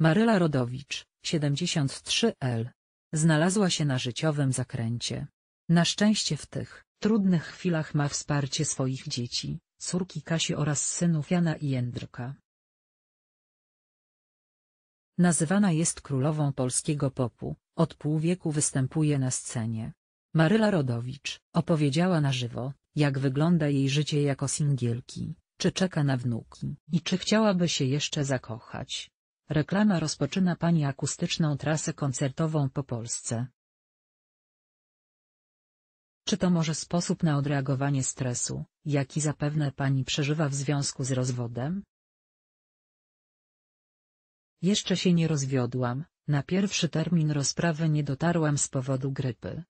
Maryla Rodowicz, 73L. Znalazła się na życiowym zakręcie. Na szczęście w tych trudnych chwilach ma wsparcie swoich dzieci, córki Kasi oraz synów Jana i Jędrka. Nazywana jest królową polskiego popu, od pół wieku występuje na scenie. Maryla Rodowicz opowiedziała na żywo, jak wygląda jej życie jako singielki, czy czeka na wnuki i czy chciałaby się jeszcze zakochać. Reklama rozpoczyna Pani akustyczną trasę koncertową po Polsce. Czy to może sposób na odreagowanie stresu, jaki zapewne Pani przeżywa w związku z rozwodem? Jeszcze się nie rozwiodłam, na pierwszy termin rozprawy nie dotarłam z powodu grypy.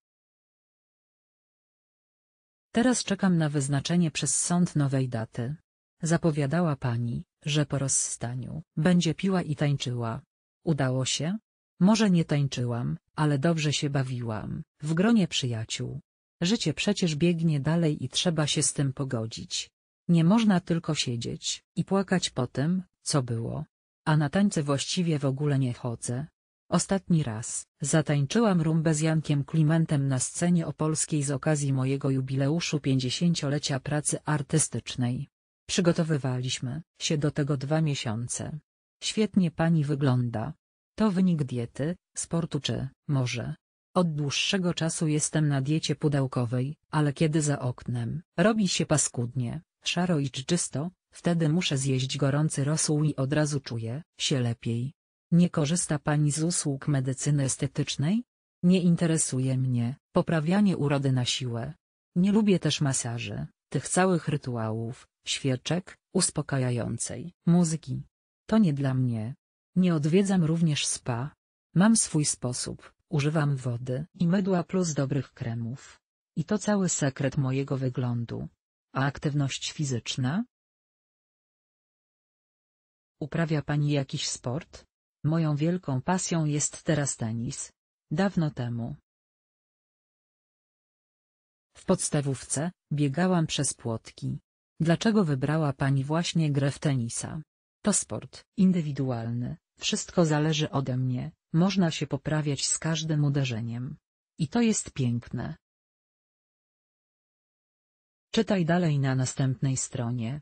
Teraz czekam na wyznaczenie przez sąd nowej daty. Zapowiadała pani, że po rozstaniu będzie piła i tańczyła. Udało się? Może nie tańczyłam, ale dobrze się bawiłam, w gronie przyjaciół. Życie przecież biegnie dalej i trzeba się z tym pogodzić. Nie można tylko siedzieć i płakać po tym, co było. A na tańce właściwie w ogóle nie chodzę. Ostatni raz zatańczyłam rumbę z Jankiem Klimentem na scenie opolskiej z okazji mojego jubileuszu 50-lecia pracy artystycznej. Przygotowywaliśmy się do tego dwa miesiące. Świetnie pani wygląda. To wynik diety, sportu czy może. Od dłuższego czasu jestem na diecie pudełkowej, ale kiedy za oknem robi się paskudnie, szaro i czysto, wtedy muszę zjeść gorący rosół i od razu czuję się lepiej. Nie korzysta pani z usług medycyny estetycznej? Nie interesuje mnie poprawianie urody na siłę. Nie lubię też masaży, tych całych rytuałów, świeczek, uspokajającej muzyki. To nie dla mnie. Nie odwiedzam również spa. Mam swój sposób, używam wody i mydła plus dobrych kremów. I to cały sekret mojego wyglądu. A aktywność fizyczna? Uprawia pani jakiś sport? Moją wielką pasją jest teraz tenis. Dawno temu. W podstawówce biegałam przez płotki. Dlaczego wybrała Pani właśnie grę w tenisa? To sport indywidualny, wszystko zależy ode mnie, można się poprawiać z każdym uderzeniem. I to jest piękne. Czytaj dalej na następnej stronie.